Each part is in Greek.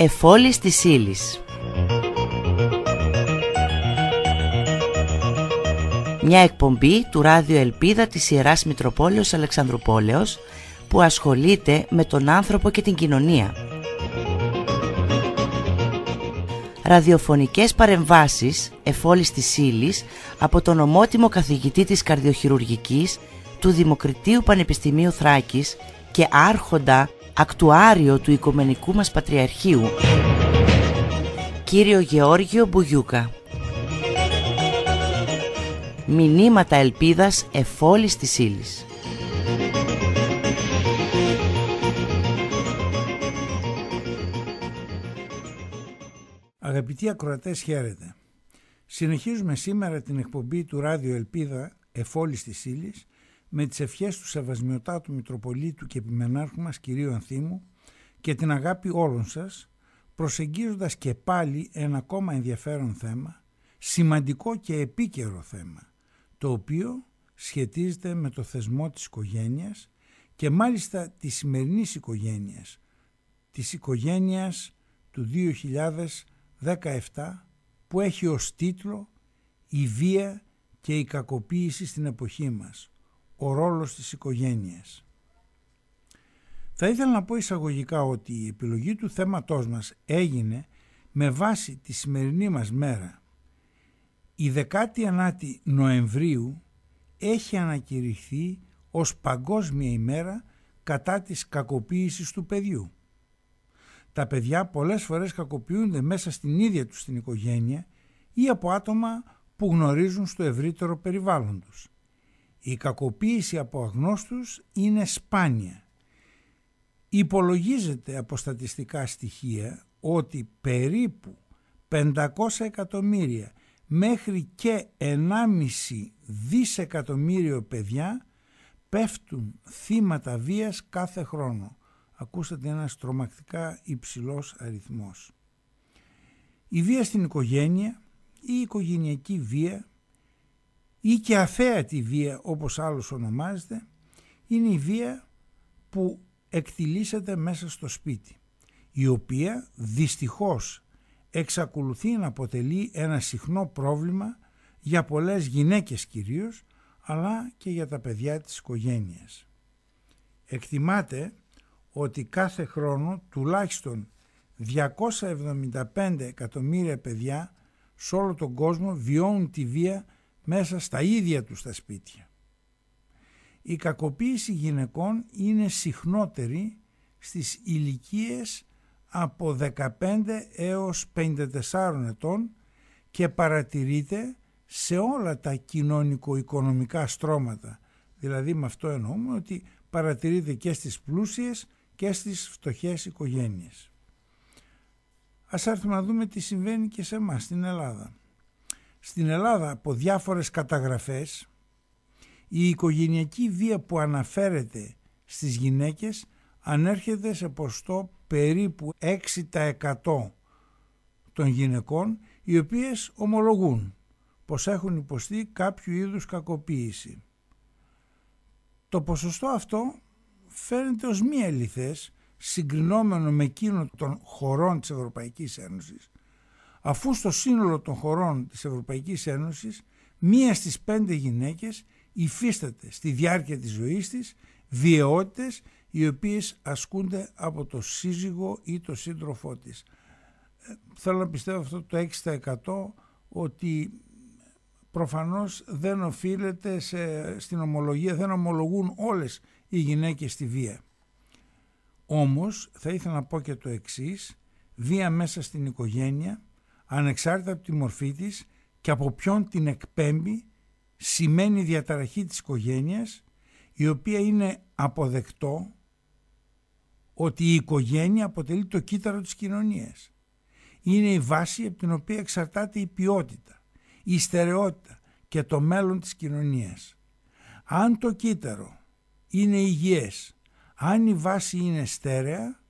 εφόλης της ύλης. Μια εκπομπή του ράδιο Ελπίδα της Ιεράς Μητροπόλεως Αλεξανδρουπόλεως που ασχολείται με τον άνθρωπο και την κοινωνία. Ραδιοφωνικές παρεμβάσεις εφόλης της ύλης από τον ομότιμο καθηγητή της καρδιοχειρουργικής του Δημοκριτίου Πανεπιστημίου Θράκης και άρχοντα ακτουάριο του Οικομενικού μας Πατριαρχείου, κύριο Γεώργιο Μπουγιούκα. Μηνύματα ελπίδας εφόλης της ύλης. Αγαπητοί ακροατές χαίρετε. Συνεχίζουμε σήμερα την εκπομπή του ράδιο Ελπίδα εφόλης της ύλης με τις ευχές του Σεβασμιωτάτου Μητροπολίτου και Επιμενάρχου μας κυρίου Ανθήμου και την αγάπη όλων σας, προσεγγίζοντας και πάλι ένα ακόμα ενδιαφέρον θέμα, σημαντικό και επίκαιρο θέμα, το οποίο σχετίζεται με το θεσμό της οικογένειας και μάλιστα της σημερινής οικογένειας, της οικογένειας του 2017 που έχει ως τίτλο «Η βία και η κακοποίηση στην εποχή μας» ο ρόλος της οικογένειας. Θα ήθελα να πω εισαγωγικά ότι η επιλογή του θέματός μας έγινε με βάση τη σημερινή μας μέρα. Η 19η Νοεμβρίου έχει ανακηρυχθεί ως παγκόσμια ημέρα κατά της κακοποίησης του παιδιού. Τα παιδιά πολλές φορές κακοποιούνται μέσα στην ίδια τους την οικογένεια ή από άτομα που γνωρίζουν στο ευρύτερο περιβάλλον τους. Η κακοποίηση από αγνώστους είναι σπάνια. Υπολογίζεται από στατιστικά στοιχεία ότι περίπου 500 εκατομμύρια μέχρι και 1,5 δισεκατομμύριο παιδιά πέφτουν θύματα βίας κάθε χρόνο. Ακούσατε ένας τρομακτικά υψηλός αριθμός. Η βία στην οικογένεια, η οικογενειακή βία ή και αφέατη βία όπως άλλος ονομάζεται είναι η βία που εκτιλήσεται μέσα στο σπίτι η οποία δυστυχώς εξακολουθεί να αποτελεί ένα συχνό πρόβλημα για πολλές γυναίκες κυρίως αλλά και για τα παιδιά της οικογένειας. Εκτιμάται ότι κάθε χρόνο τουλάχιστον 275 εκατομμύρια παιδιά σε όλο τον κόσμο βιώνουν τη βία μέσα στα ίδια τους τα σπίτια. Η κακοποίηση γυναικών είναι συχνότερη στις ηλικίες από 15 έως 54 ετών και παρατηρείται σε όλα τα κοινωνικο-οικονομικά στρώματα. Δηλαδή με αυτό εννοούμε ότι παρατηρείται και στις πλούσιες και στις φτωχές οικογένειες. Ας έρθουμε να δούμε τι συμβαίνει και σε εμάς στην Ελλάδα. Στην Ελλάδα από διάφορες καταγραφές η οικογενειακή βία που αναφέρεται στις γυναίκες ανέρχεται σε ποστό περίπου 6% των γυναικών οι οποίες ομολογούν πως έχουν υποστεί κάποιο είδους κακοποίηση. Το ποσοστό αυτό φαίνεται ως μη αληθές συγκρινόμενο με εκείνο των χωρών της Ευρωπαϊκής Ένωσης αφού στο σύνολο των χωρών της Ευρωπαϊκής Ένωσης μία στις πέντε γυναίκες υφίσταται στη διάρκεια της ζωής της βιαιότητες οι οποίες ασκούνται από το σύζυγο ή το σύντροφό της. Ε, θέλω να πιστεύω αυτό το 6% ότι προφανώς δεν οφείλεται σε, στην ομολογία, δεν ομολογούν όλες οι γυναίκες τη βία. Όμως θα ήθελα να πω και το εξής, βία μέσα στην οικογένεια ανεξάρτητα από τη μορφή της και από ποιον την εκπέμπει σημαίνει διαταραχή της οικογένειας η οποία είναι αποδεκτό ότι η οικογένεια αποτελεί το κύτταρο της κοινωνίας. Είναι η βάση από την οποία εξαρτάται η ποιότητα, η στερεότητα και το μέλλον της κοινωνίας. Αν το κύτταρο είναι υγιές, αν η βάση είναι στέρεα,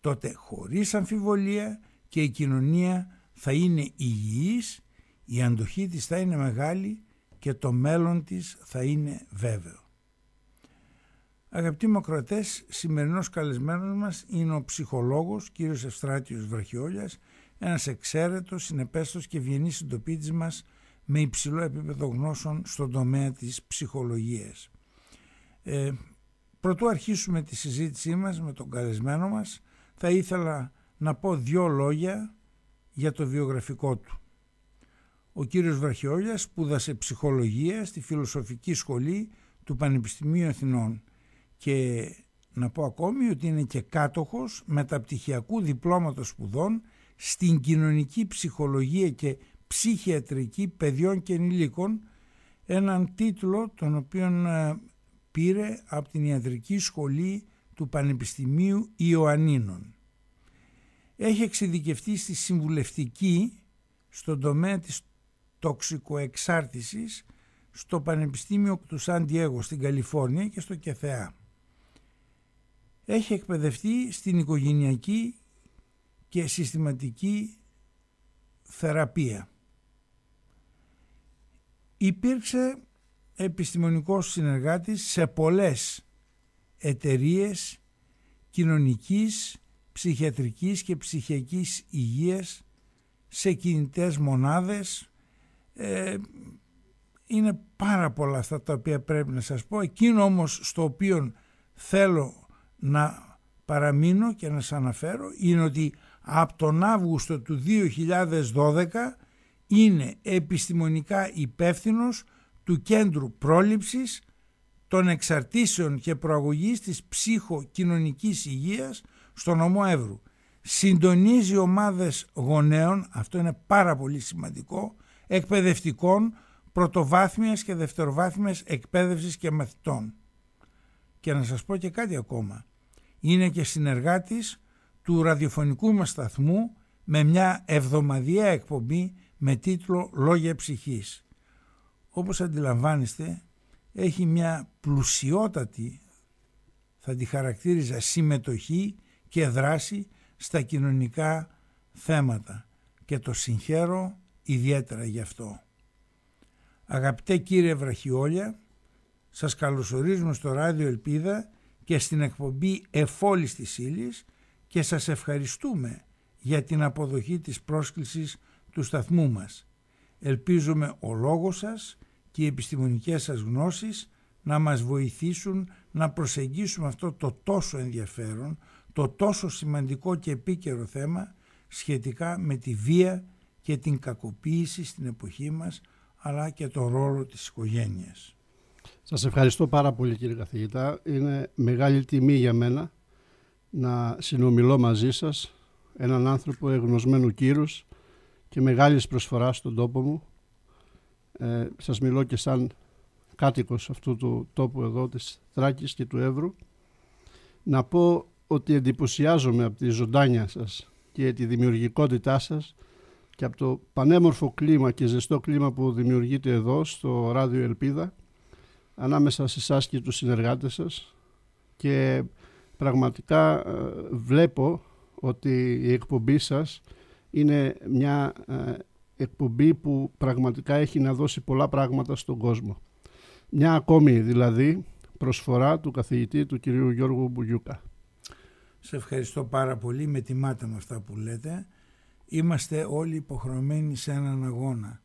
τότε χωρίς αμφιβολία και η κοινωνία θα είναι υγιής, η αντοχή της θα είναι μεγάλη και το μέλλον της θα είναι βέβαιο. Αγαπητοί μου σημερινός καλεσμένος μας είναι ο ψυχολόγος κύριος Ευστράτιος Βραχιόλιας, ένας εξαίρετος, συνεπέστος και βιενής συντοπίτης μας με υψηλό επίπεδο γνώσεων στον τομέα της ψυχολογίας. Ε, πρωτού αρχίσουμε τη συζήτησή μας με τον καλεσμένο μας, θα ήθελα να πω δύο λόγια για το βιογραφικό του. Ο κύριος Βραχιόλιας σπούδασε ψυχολογία στη Φιλοσοφική Σχολή του Πανεπιστημίου Αθηνών και να πω ακόμη ότι είναι και κάτοχος μεταπτυχιακού διπλώματος σπουδών στην κοινωνική ψυχολογία και ψυχιατρική παιδιών και ενηλίκων έναν τίτλο τον οποίον ε, πήρε από την Ιατρική Σχολή του Πανεπιστημίου Ιωαννίνων έχει εξειδικευτεί στη συμβουλευτική στον τομέα της τοξικοεξάρτησης στο Πανεπιστήμιο του Σαντιέγο στην Καλιφόρνια και στο ΚΕΘΕΑ. Έχει εκπαιδευτεί στην οικογενειακή και συστηματική θεραπεία. Υπήρξε επιστημονικός συνεργάτης σε πολλές εταιρείες κοινωνικής ψυχιατρικής και ψυχιακής υγείας σε κινητές μονάδες ε, είναι πάρα πολλά αυτά τα οποία πρέπει να σας πω εκείνο όμως στο οποίο θέλω να παραμείνω και να σας αναφέρω είναι ότι από τον Αύγουστο του 2012 είναι επιστημονικά υπεύθυνος του Κέντρου Πρόληψης των Εξαρτήσεων και Προαγωγής της Ψυχοκοινωνικής Υγείας στο νομό Εύρου. Συντονίζει ομάδες γονέων, αυτό είναι πάρα πολύ σημαντικό, εκπαιδευτικών, πρωτοβάθμιας και δευτεροβάθμιας εκπαίδευσης και μαθητών. Και να σας πω και κάτι ακόμα. Είναι και συνεργάτης του ραδιοφωνικού μας σταθμού με μια εβδομαδιαία εκπομπή με τίτλο «Λόγια ψυχής». Όπως αντιλαμβάνεστε, έχει μια πλουσιότατη, θα τη χαρακτήριζα, συμμετοχή και δράση στα κοινωνικά θέματα και το συγχαίρω ιδιαίτερα γι' αυτό. Αγαπητέ κύριε Βραχιόλια, σας καλωσορίζουμε στο Ράδιο Ελπίδα και στην εκπομπή Εφόλης της Ήλης και σας ευχαριστούμε για την αποδοχή της πρόσκλησης του σταθμού μας. Ελπίζουμε ο λόγος σας και οι επιστημονικές σας γνώσεις να μας βοηθήσουν να προσεγγίσουμε αυτό το τόσο ενδιαφέρον, το τόσο σημαντικό και επίκαιρο θέμα σχετικά με τη βία και την κακοποίηση στην εποχή μας αλλά και το ρόλο της οικογένειας. Σας ευχαριστώ πάρα πολύ κύριε καθηγητά. Είναι μεγάλη τιμή για μένα να συνομιλώ μαζί σας έναν άνθρωπο εγνωσμένου κύρους και μεγάλης προσφοράς στον τόπο μου. Ε, σας μιλώ και σαν κάτοικος αυτού του τόπου εδώ της Θράκης και του Εύρου. Να πω ότι εντυπωσιάζομαι από τη ζωντάνια σας και τη δημιουργικότητά σας και από το πανέμορφο κλίμα και ζεστό κλίμα που δημιουργείται εδώ στο Ράδιο Ελπίδα ανάμεσα σε εσάς και τους συνεργάτες σας και πραγματικά ε, βλέπω ότι η εκπομπή σας είναι μια ε, εκπομπή που πραγματικά έχει να δώσει πολλά πράγματα στον κόσμο. Μια ακόμη δηλαδή προσφορά του καθηγητή του κυρίου Γιώργου Μπουγιούκα. Σε ευχαριστώ πάρα πολύ. Με τιμάτε με αυτά που λέτε. Είμαστε όλοι υποχρεωμένοι σε έναν αγώνα.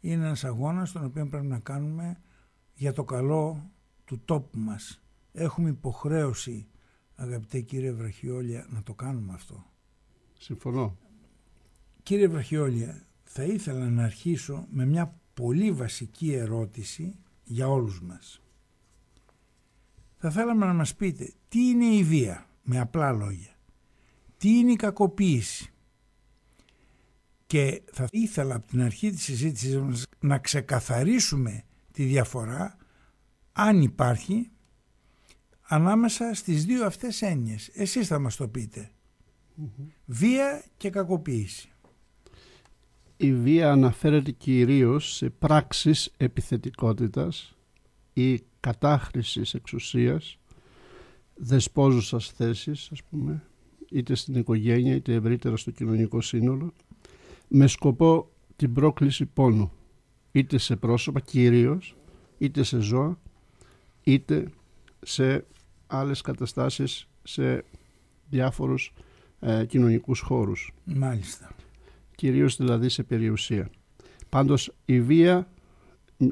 Είναι ένας αγώνας τον οποίο πρέπει να κάνουμε για το καλό του τόπου μας. Έχουμε υποχρέωση, αγαπητέ κύριε Βραχιόλια, να το κάνουμε αυτό. Συμφωνώ. Κύριε Βραχιόλια, θα ήθελα να αρχίσω με μια πολύ βασική ερώτηση για όλους μας. Θα θέλαμε να μας πείτε τι είναι η βία με απλά λόγια. Τι είναι η κακοποίηση. Και θα ήθελα από την αρχή της συζήτησης μας να ξεκαθαρίσουμε τη διαφορά, αν υπάρχει, ανάμεσα στις δύο αυτές έννοιες. Εσείς θα μας το πείτε. Βία και κακοποίηση. Η βία αναφέρεται κυρίως σε πράξεις επιθετικότητας ή κατάχρησης εξουσίας δεσπόζουσας θέσεις, ας πούμε, είτε στην οικογένεια είτε ευρύτερα στο κοινωνικό σύνολο, με σκοπό την πρόκληση πόνου, είτε σε πρόσωπα κυρίως, είτε σε ζώα, είτε σε άλλες καταστάσεις, σε διάφορους ε, κοινωνικούς χώρους. Μάλιστα. Κυρίως δηλαδή σε περιουσία. Πάντως η βία,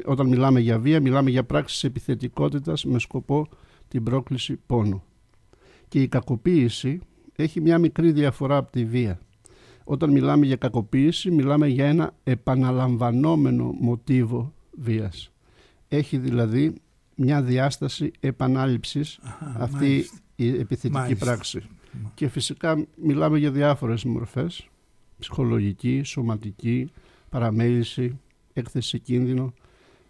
όταν μιλάμε για βία, μιλάμε για πράξεις επιθετικότητας με σκοπό την πρόκληση πόνου. Και η κακοποίηση έχει μια μικρή διαφορά από τη βία. Όταν μιλάμε για κακοποίηση, μιλάμε για ένα επαναλαμβανόμενο μοτίβο βίας. Έχει δηλαδή μια διάσταση επανάληψης αυτή η επιθετική πράξη. Και φυσικά μιλάμε για διάφορες μορφές, ψυχολογική, σωματική, παραμέληση, έκθεση κίνδυνο.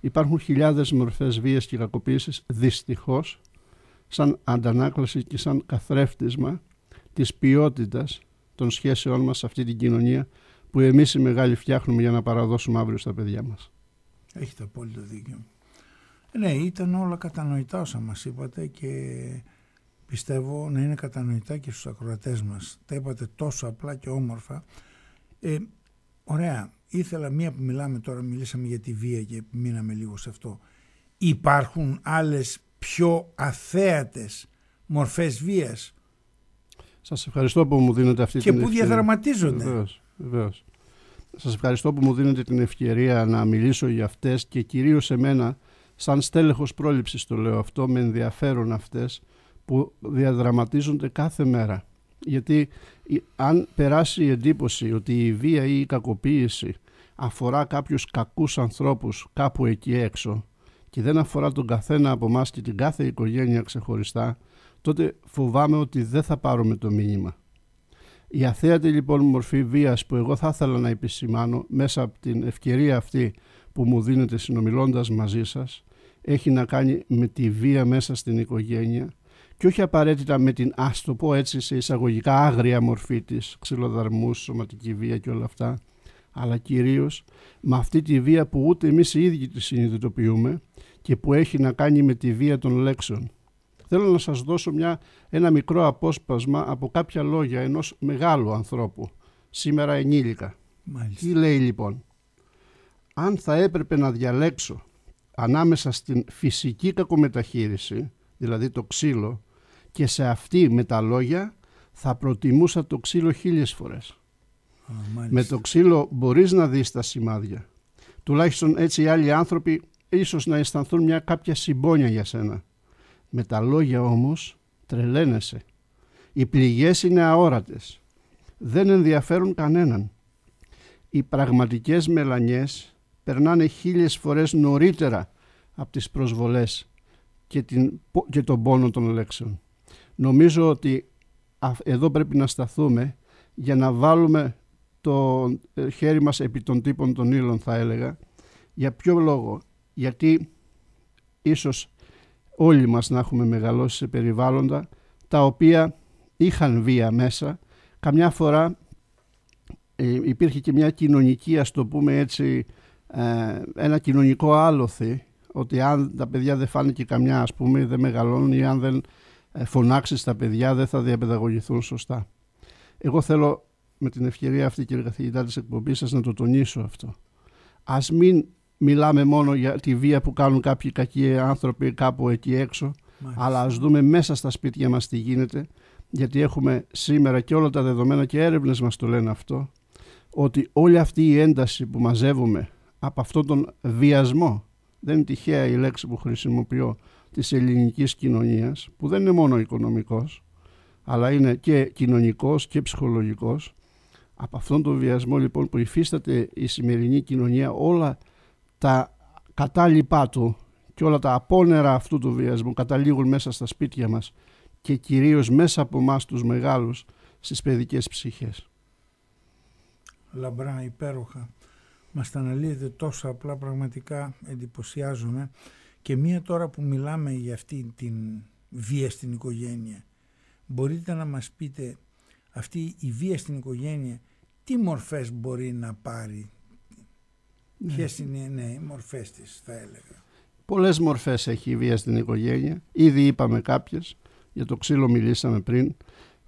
Υπάρχουν χιλιάδες μορφές βίας και κακοποίησης, δυστυχώς, σαν αντανάκλαση και σαν καθρέφτισμα της ποιότητας των σχέσεών μας σε αυτή την κοινωνία που εμείς οι μεγάλοι φτιάχνουμε για να παραδώσουμε αύριο στα παιδιά μας. Έχετε απόλυτο δίκιο. Ε, ναι, ήταν όλα κατανοητά όσα μας είπατε και πιστεύω να είναι κατανοητά και στους ακροατές μας. Τα είπατε τόσο απλά και όμορφα. Ε, ωραία, ήθελα μία που μιλάμε τώρα, μιλήσαμε για τη βία και μείναμε λίγο σε αυτό. Υπάρχουν άλλες πιο αθέατες μορφές βίας. Σας ευχαριστώ που μου δίνετε αυτή την ευκαιρία. Και που διαδραματίζονται. Βεβαίως, βεβαίως. Σας ευχαριστώ που μου δίνετε την ευκαιρία να μιλήσω για αυτές και κυρίως εμένα, σαν στέλεχος πρόληψης το λέω αυτό, με ενδιαφέρον αυτές που διαδραματίζονται κάθε μέρα. Γιατί αν περάσει η εντύπωση ότι η βία ή η κακοποίηση αφορά κάποιους κακούς ανθρώπους κάπου εκεί έξω και δεν αφορά τον καθένα από εμάς και την κάθε οικογένεια ξεχωριστά, τότε φοβάμαι ότι δεν θα πάρουμε το μήνυμα. Η αθέατη λοιπόν μορφή βίας που εγώ θα ήθελα να επισημάνω μέσα από την ευκαιρία αυτή που μου δίνετε συνομιλώντας μαζί σας έχει να κάνει με τη βία μέσα στην οικογένεια και όχι απαραίτητα με την ας το πω έτσι σε εισαγωγικά άγρια μορφή της ξυλοδαρμούς, σωματική βία και όλα αυτά αλλά κυρίως με αυτή τη βία που ούτε εμείς οι ίδιοι τη συνειδητοποιούμε και που έχει να κάνει με τη βία των λέξεων. Θέλω να σας δώσω μια, ένα μικρό απόσπασμα από κάποια λόγια ενός μεγάλου ανθρώπου, σήμερα ενήλικα. Μάλιστα. Τι λέει λοιπόν. Αν θα έπρεπε να διαλέξω ανάμεσα στην φυσική κακομεταχείριση, δηλαδή το ξύλο, και σε αυτή με τα λόγια θα προτιμούσα το ξύλο χίλιες φορές. με το ξύλο μπορείς να δεις τα σημάδια. Τουλάχιστον έτσι οι άλλοι άνθρωποι ίσως να αισθανθούν μια κάποια συμπόνια για σένα. Με τα λόγια όμως τρελαίνεσαι. Οι πληγές είναι αόρατες. Δεν ενδιαφέρουν κανέναν. Οι πραγματικές μελανιές περνάνε χίλιες φορές νωρίτερα από τις προσβολές και, την, και τον πόνο των λέξεων. Νομίζω ότι εδώ πρέπει να σταθούμε για να βάλουμε το ε, χέρι μας επί των τύπων των ύλων θα έλεγα. Για ποιο λόγο γιατί ίσως όλοι μας να έχουμε μεγαλώσει σε περιβάλλοντα τα οποία είχαν βία μέσα. Καμιά φορά ε, υπήρχε και μια κοινωνική, ας το πούμε έτσι, ε, ένα κοινωνικό άλοθη ότι αν τα παιδιά δεν φάνε και καμιά ας πούμε δεν μεγαλώνουν ή αν δεν ε, φωνάξεις τα παιδιά δεν θα διαπαιδαγωγηθούν σωστά. Εγώ θέλω με την ευκαιρία αυτή κύριε καθηγητά της εκπομπής σας να το τονίσω αυτό. Ας μην μιλάμε μόνο για τη βία που κάνουν κάποιοι κακοί άνθρωποι κάπου εκεί έξω, αλλά ας δούμε μέσα στα σπίτια μας τι γίνεται, γιατί έχουμε σήμερα και όλα τα δεδομένα και έρευνες μας το λένε αυτό, ότι όλη αυτή η ένταση που μαζεύουμε από αυτόν τον βιασμό, δεν είναι τυχαία η λέξη που χρησιμοποιώ, της ελληνικής κοινωνίας, που δεν είναι μόνο οικονομικός, αλλά είναι και κοινωνικός και ψυχολογικός, από αυτόν τον βιασμό λοιπόν που υφίσταται η σημερινή κοινωνία όλα τα κατάλοιπά του και όλα τα απόνερα αυτού του βιασμού καταλήγουν μέσα στα σπίτια μας και κυρίως μέσα από εμάς τους μεγάλους στις παιδικές ψυχές. Λαμπρά, υπέροχα. Μας τα αναλύετε τόσο απλά, πραγματικά εντυπωσιάζομαι. Και μία τώρα που μιλάμε για αυτή την βία στην οικογένεια, μπορείτε να μας πείτε αυτή η βία στην οικογένεια τι μορφές μπορεί να πάρει, ναι. Ποιες είναι, ναι, οι μορφές της θα έλεγα. Πολλές μορφές έχει η βία στην οικογένεια. Ήδη είπαμε κάποιες, Για το ξύλο μιλήσαμε πριν.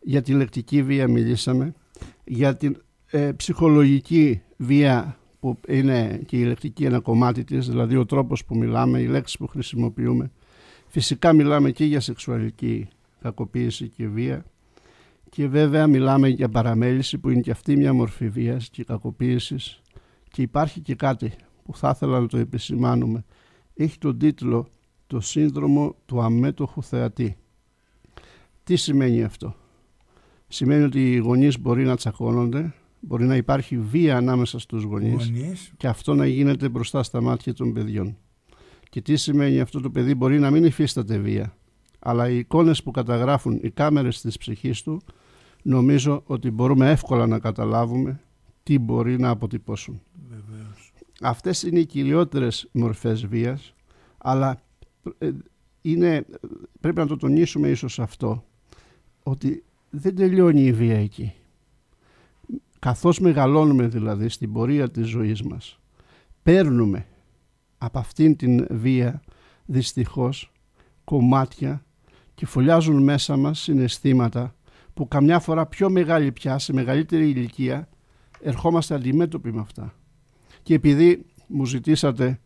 Για τη λεκτική βία μιλήσαμε. Για την ε, ψυχολογική βία που είναι και η λεκτική ένα κομμάτι της, δηλαδή ο τρόπος που μιλάμε, οι λέξεις που χρησιμοποιούμε. Φυσικά μιλάμε και για σεξουαλική κακοποίηση και βία και βέβαια μιλάμε για παραμέληση που είναι και αυτή μια μορφή βίας και κακοποίησης και υπάρχει και κάτι που θα ήθελα να το επισημάνουμε. Έχει τον τίτλο «Το σύνδρομο του αμέτωχου θεατή». Τι σημαίνει αυτό. Σημαίνει ότι οι γονείς μπορεί να τσακώνονται, μπορεί να υπάρχει βία ανάμεσα στους γονείς, και αυτό να γίνεται μπροστά στα μάτια των παιδιών. Και τι σημαίνει αυτό το παιδί μπορεί να μην υφίσταται βία, αλλά οι εικόνες που καταγράφουν οι κάμερες της ψυχής του νομίζω ότι μπορούμε εύκολα να καταλάβουμε τι μπορεί να αποτυπώσουν. Βεβαίως. Αυτές είναι οι κυριότερες μορφές βίας, αλλά ε, είναι, πρέπει να το τονίσουμε ίσως αυτό, ότι δεν τελειώνει η βία εκεί. Καθώς μεγαλώνουμε δηλαδή στην πορεία της ζωής μας, παίρνουμε από αυτήν την βία δυστυχώς κομμάτια και φωλιάζουν μέσα μας συναισθήματα που καμιά φορά πιο μεγάλη πια, σε μεγαλύτερη ηλικία, ερχόμαστε αντιμέτωποι με αυτά. Και επειδή μου ζητήσατε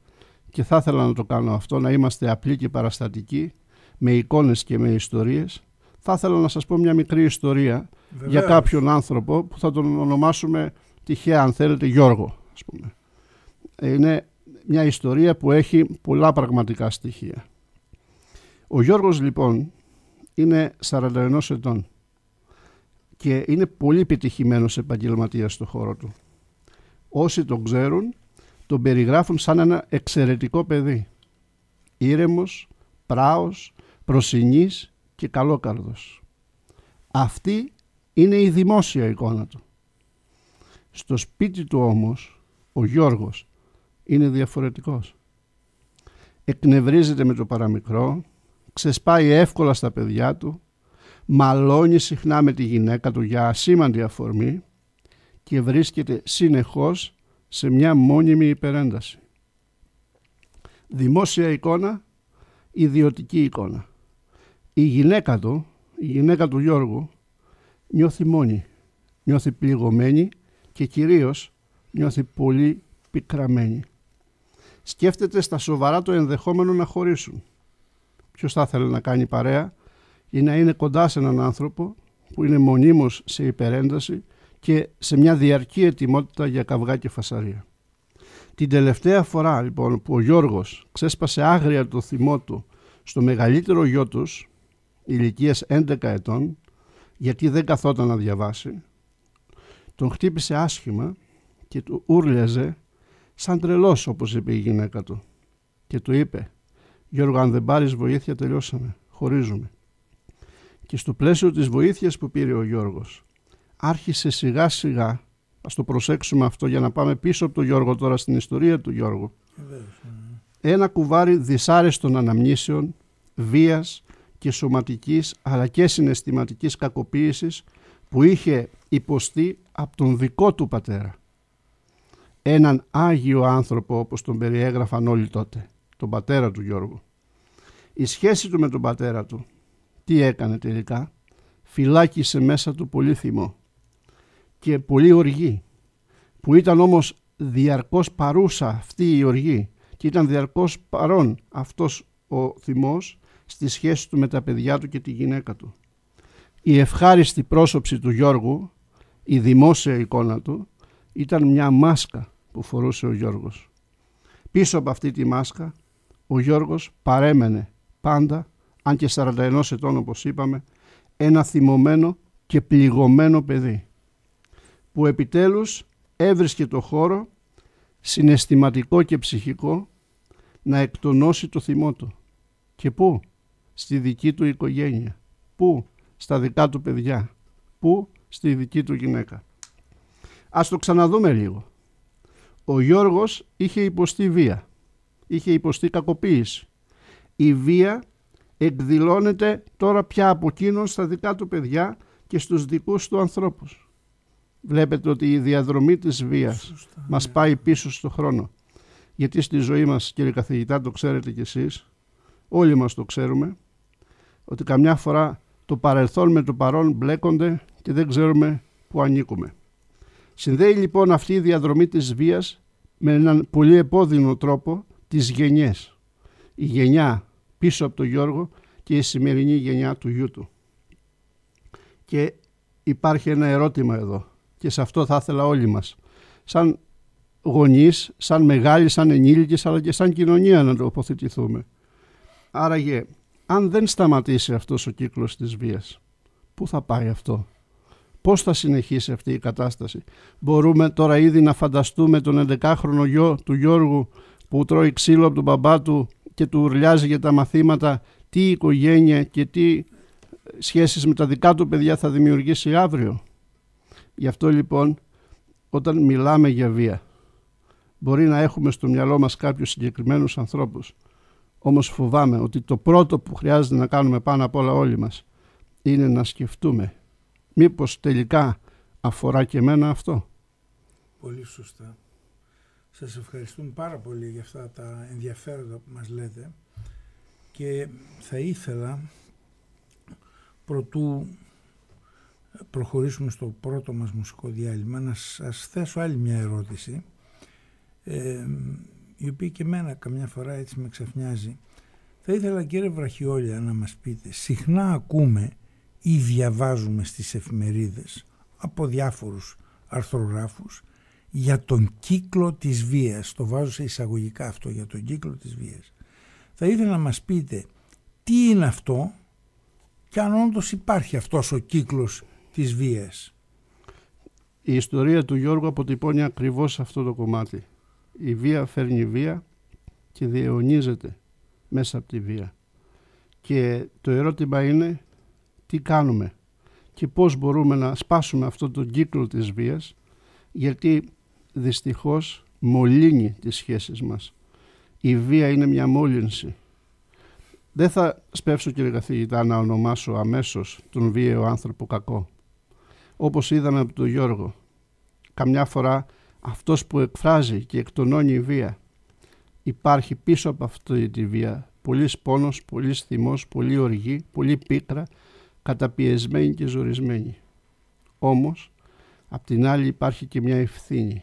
και θα ήθελα να το κάνω αυτό, να είμαστε απλοί και παραστατικοί, με εικόνες και με ιστορίες, θα ήθελα να σας πω μια μικρή ιστορία για κάποιον άνθρωπο που θα τον ονομάσουμε τυχαία αν θέλετε Γιώργο. Ας πούμε. Είναι μια ιστορία που έχει πολλά πραγματικά στοιχεία. Ο Γιώργος λοιπόν είναι 41 ετών και είναι πολύ επιτυχημένος επαγγελματίας στο χώρο του. Όσοι τον ξέρουν, τον περιγράφουν σαν ένα εξαιρετικό παιδί. Ήρεμος, πράος, προσινής και καλόκαρδος. Αυτή είναι η δημόσια εικόνα του. Στο σπίτι του όμως, ο Γιώργος είναι διαφορετικός. Εκνευρίζεται με το παραμικρό, ξεσπάει εύκολα στα παιδιά του, μαλώνει συχνά με τη γυναίκα του για ασήμαντη αφορμή και βρίσκεται συνεχώς σε μια μόνιμη υπερένταση. Δημόσια εικόνα, ιδιωτική εικόνα. Η γυναίκα του, η γυναίκα του Γιώργου, νιώθει μόνη, νιώθει πληγωμένη και κυρίως νιώθει πολύ πικραμένη. Σκέφτεται στα σοβαρά το ενδεχόμενο να χωρίσουν. Ποιος θα ήθελε να κάνει παρέα ή να είναι κοντά σε έναν άνθρωπο που είναι μονίμως σε υπερένταση και σε μια διαρκή ετοιμότητα για καυγά και φασαρία. Την τελευταία φορά λοιπόν που ο Γιώργος ξέσπασε άγρια το θυμό του στο μεγαλύτερο γιο τους, ηλικίας 11 ετών, γιατί δεν καθόταν να διαβάσει, τον χτύπησε άσχημα και του ούρλιαζε σαν τρελός όπως είπε η γυναίκα του και του είπε «Γιώργο αν δεν πάρεις βοήθεια τελειώσαμε, χωρίζουμε» και στο πλαίσιο της βοήθειας που πήρε ο Γιώργος άρχισε σιγά σιγά ας το προσέξουμε αυτό για να πάμε πίσω από τον Γιώργο τώρα στην ιστορία του Γιώργου ναι. ένα κουβάρι δυσάρεστων αναμνήσεων, βίας και σωματικής αλλά και συναισθηματικής κακοποίησης που είχε υποστεί από τον δικό του πατέρα. Έναν άγιο άνθρωπο όπως τον περιέγραφαν όλοι τότε, τον πατέρα του Γιώργου. Η σχέση του με τον πατέρα του τι έκανε τελικά. Φυλάκισε μέσα του πολύ θυμό και πολύ οργή που ήταν όμως διαρκώς παρούσα αυτή η οργή και ήταν διαρκώς παρόν αυτός ο θυμός στη σχέση του με τα παιδιά του και τη γυναίκα του. Η ευχάριστη πρόσωψη του Γιώργου, η δημόσια εικόνα του, ήταν μια μάσκα που φορούσε ο Γιώργος. Πίσω από αυτή τη μάσκα ο Γιώργος παρέμενε πάντα αν και 41 ετών όπως είπαμε, ένα θυμωμένο και πληγωμένο παιδί που επιτέλους έβρισκε το χώρο συναισθηματικό και ψυχικό να εκτονώσει το θυμό του. Και πού? Στη δική του οικογένεια. Πού? Στα δικά του παιδιά. Πού? Στη δική του γυναίκα. Ας το ξαναδούμε λίγο. Ο Γιώργος είχε υποστεί βία. Είχε υποστεί κακοποίηση. Η βία εκδηλώνεται τώρα πια από εκείνον στα δικά του παιδιά και στους δικούς του ανθρώπους. Βλέπετε ότι η διαδρομή της βίας Σωστά, μας ναι. πάει πίσω στο χρόνο. Γιατί στη ζωή μας, κύριε καθηγητά, το ξέρετε κι εσείς, όλοι μας το ξέρουμε, ότι καμιά φορά το παρελθόν με το παρόν μπλέκονται και δεν ξέρουμε που ανήκουμε. Συνδέει λοιπόν αυτή η διαδρομή της βίας με έναν πολύ επώδυνο τρόπο τις γενιές. Η γενιά πίσω από τον Γιώργο και η σημερινή γενιά του γιού του. Και υπάρχει ένα ερώτημα εδώ και σε αυτό θα ήθελα όλοι μας. Σαν γονείς, σαν μεγάλοι, σαν ενήλικες αλλά και σαν κοινωνία να τοποθετηθούμε. Άραγε, αν δεν σταματήσει αυτός ο κύκλος της βίας, πού θα πάει αυτό. Πώς θα συνεχίσει αυτή η κατάσταση. Μπορούμε τώρα ήδη να φανταστούμε τον 11χρονο γιο του Γιώργου που τρώει ξύλο από τον μπαμπά του και του ουρλιάζει για τα μαθήματα τι οικογένεια και τι σχέσεις με τα δικά του παιδιά θα δημιουργήσει αύριο. Γι' αυτό λοιπόν όταν μιλάμε για βία μπορεί να έχουμε στο μυαλό μας κάποιους συγκεκριμένους ανθρώπους όμως φοβάμαι ότι το πρώτο που χρειάζεται να κάνουμε πάνω απ' όλα όλοι μας είναι να σκεφτούμε μήπως τελικά αφορά και εμένα αυτό. Πολύ σωστά. Σας ευχαριστούμε πάρα πολύ για αυτά τα ενδιαφέροντα που μας λέτε και θα ήθελα προτού προχωρήσουμε στο πρώτο μας μουσικό διάλειμμα να σας θέσω άλλη μια ερώτηση ε, η οποία και μένα καμιά φορά έτσι με ξαφνιάζει. Θα ήθελα κύριε Βραχιόλια να μας πείτε συχνά ακούμε ή διαβάζουμε στις εφημερίδες από διάφορους αρθρογράφους για τον κύκλο της βίας. Το βάζω σε εισαγωγικά αυτό για τον κύκλο της βίας. Θα ήθελα να μας πείτε τι είναι αυτό και αν όντως υπάρχει αυτός ο κύκλος της βίας. Η ιστορία του Γιώργου αποτυπώνει ακριβώς αυτό το κομμάτι. Η βία φέρνει βία και διαιωνίζεται μέσα από τη βία. Και το ερώτημα είναι τι κάνουμε και πώς μπορούμε να σπάσουμε αυτό τον κύκλο της βίας γιατί δυστυχώς μολύνει τις σχέσεις μας. Η βία είναι μια μόλυνση. Δεν θα σπεύσω κύριε καθηγητά να ονομάσω αμέσως τον βίαιο άνθρωπο κακό. Όπως είδαμε από τον Γιώργο, καμιά φορά αυτός που εκφράζει και εκτονώνει η βία υπάρχει πίσω από αυτή τη βία πολύ πόνος, πολύ θυμός, πολύ οργή, πολύ πίκρα, καταπιεσμένη και ζορισμένη. Όμως, απ' την άλλη υπάρχει και μια ευθύνη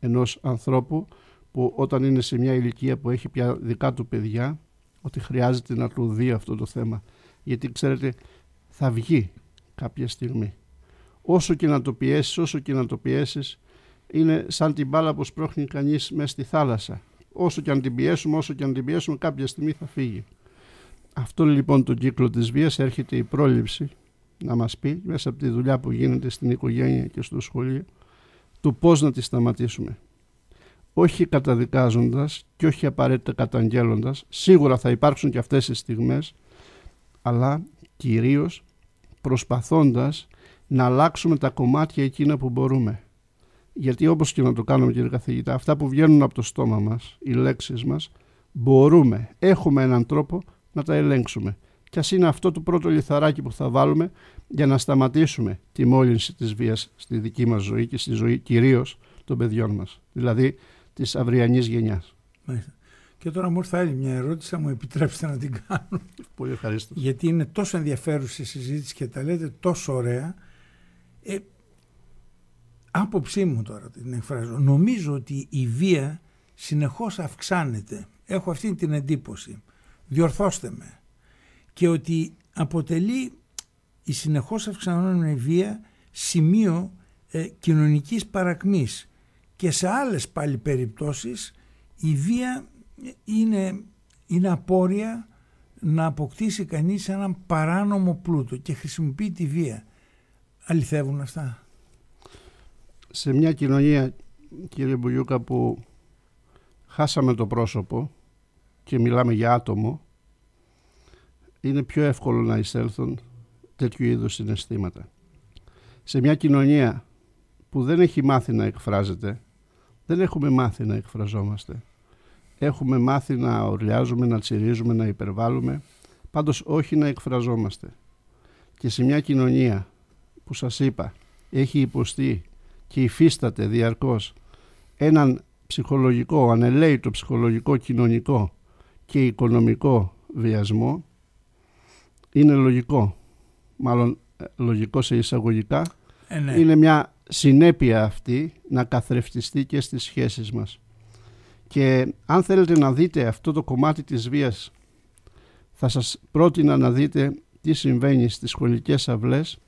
ενός ανθρώπου που όταν είναι σε μια ηλικία που έχει πια δικά του παιδιά ότι χρειάζεται να του δει αυτό το θέμα γιατί ξέρετε θα βγει κάποια στιγμή όσο και να το πιέσεις όσο και να το πιέσεις είναι σαν την μπάλα που σπρώχνει κανείς μέσα στη θάλασσα όσο και αν την πιέσουμε όσο και αν την πιέσουμε κάποια στιγμή θα φύγει αυτό λοιπόν το κύκλο της βίας έρχεται η πρόληψη να μας πει μέσα από τη δουλειά που γίνεται στην οικογένεια και στο σχολείο του πώς να τη σταματήσουμε. Όχι καταδικάζοντας και όχι απαραίτητα καταγγέλλοντας, σίγουρα θα υπάρξουν και αυτές οι στιγμές, αλλά κυρίως προσπαθώντας να αλλάξουμε τα κομμάτια εκείνα που μπορούμε. Γιατί όπως και να το κάνουμε κύριε καθηγητά, αυτά που βγαίνουν από το στόμα μας, οι λέξεις μας, μπορούμε, έχουμε έναν τρόπο να τα ελέγξουμε. Και ας είναι αυτό το πρώτο λιθαράκι που θα βάλουμε για να σταματήσουμε τη μόλυνση της βίας στη δική μας ζωή και στη ζωή κυρίως των παιδιών μας, δηλαδή της αυριανής γενιάς. Μάλιστα. Και τώρα μου έρθει άλλη μια ερώτηση, μου επιτρέψετε να την κάνω. Πολύ ευχαρίστως. Γιατί είναι τόσο ενδιαφέρουσα η συζήτηση και τα λέτε τόσο ωραία. Ε, άποψή μου τώρα την εκφράζω. Νομίζω ότι η βία συνεχώς αυξάνεται. Έχω αυτή την εντύπωση. Διορθώστε με και ότι αποτελεί η συνεχώς αυξανόμενη βία σημείο ε, κοινωνικής παρακμής και σε άλλες πάλι περιπτώσεις η βία ε, είναι, είναι απόρρια να αποκτήσει κανείς έναν παράνομο πλούτο και χρησιμοποιεί τη βία. Αληθεύουν αυτά. Σε μια κοινωνία κύριε Μπουλιούκα που χάσαμε το πρόσωπο και μιλάμε για άτομο είναι πιο εύκολο να εισέλθουν τέτοιου είδους συναισθήματα. Σε μια κοινωνία που δεν έχει μάθει να εκφράζεται, δεν έχουμε μάθει να εκφραζόμαστε. Έχουμε μάθει να ορλιάζουμε, να τσιρίζουμε, να υπερβάλλουμε, πάντως όχι να εκφραζόμαστε. Και σε μια κοινωνία που σας είπα έχει υποστεί και υφίσταται διαρκώς έναν ψυχολογικό, ανελαίητο ψυχολογικό, κοινωνικό και οικονομικό βιασμό, είναι λογικό. Μάλλον ε, λογικό σε εισαγωγικά. Ε, ναι. Είναι μια συνέπεια αυτή να καθρεφτιστεί και στις σχέσεις μας. Και αν θέλετε να δείτε αυτό το κομμάτι της βίας θα σας πρότεινα να δείτε τι συμβαίνει στις σχολικές αυλές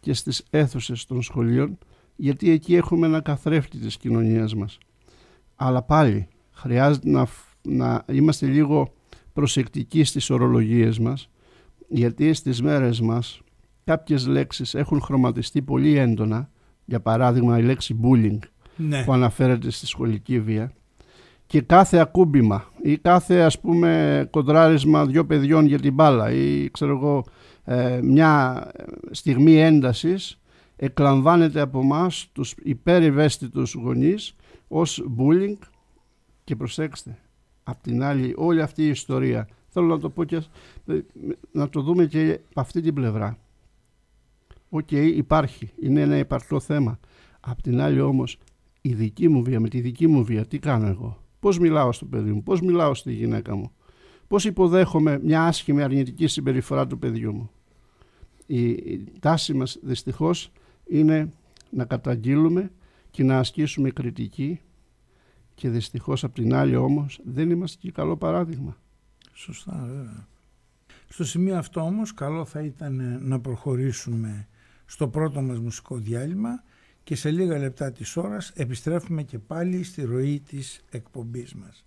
και στις αίθουσες των σχολείων γιατί εκεί έχουμε ένα καθρέφτη της κοινωνίας μας. Αλλά πάλι χρειάζεται να, να είμαστε λίγο προσεκτικοί στις ορολογίες μας γιατί στις μέρες μας κάποιες λέξεις έχουν χρωματιστεί πολύ έντονα για παράδειγμα η λέξη bullying ναι. που αναφέρεται στη σχολική βία και κάθε ακούμπημα ή κάθε ας πούμε κοντράρισμα δυο παιδιών για την μπάλα ή ξέρω εγώ ε, μια στιγμή έντασης εκλαμβάνεται από εμάς τους υπερευαίσθητους γονείς ως bullying και προσέξτε απ' την άλλη όλη αυτή η ιστορία Θέλω να το πω και ε, να το δούμε και από αυτή την πλευρά. Οκ, υπάρχει, είναι ένα υπαρκτό θέμα. Απ' την άλλη όμως, η δική μου βία, με τη δική μου βία, τι κάνω εγώ. Πώς μιλάω στο παιδί μου, πώς μιλάω στη γυναίκα μου. Πώς υποδέχομαι μια άσχημη αρνητική συμπεριφορά του παιδιού μου. Η, η τάση μας δυστυχώς είναι να καταγγείλουμε και να ασκήσουμε κριτική και δυστυχώς απ' την άλλη όμως δεν είμαστε και καλό παράδειγμα. Σωστά βέβαια. Στο σημείο αυτό όμως καλό θα ήταν ε, να προχωρήσουμε στο πρώτο μας μουσικό διάλειμμα και σε λίγα λεπτά της ώρας επιστρέφουμε και πάλι στη ροή της εκπομπής μας.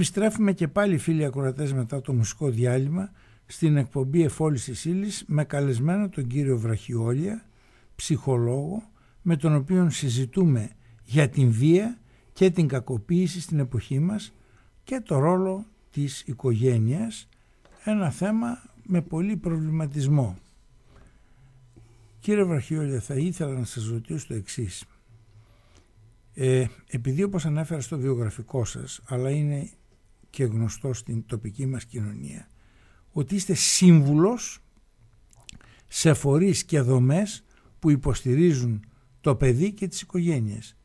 Επιστρέφουμε και πάλι φίλοι ακροατές μετά το μουσικό διάλειμμα στην εκπομπή Εφόλησης Ήλης με καλεσμένο τον κύριο Βραχιόλια, ψυχολόγο, με τον οποίο συζητούμε για την βία και την κακοποίηση στην εποχή μας και το ρόλο της οικογένειας, ένα θέμα με πολύ προβληματισμό. Κύριε Βραχιόλια, θα ήθελα να σας ρωτήσω το εξής: Ε, επειδή όπως ανέφερα στο βιογραφικό σας, αλλά είναι και γνωστό στην τοπική μας κοινωνία ότι είστε σύμβουλος σε φορείς και δομές που υποστηρίζουν το παιδί και τις οικογένειες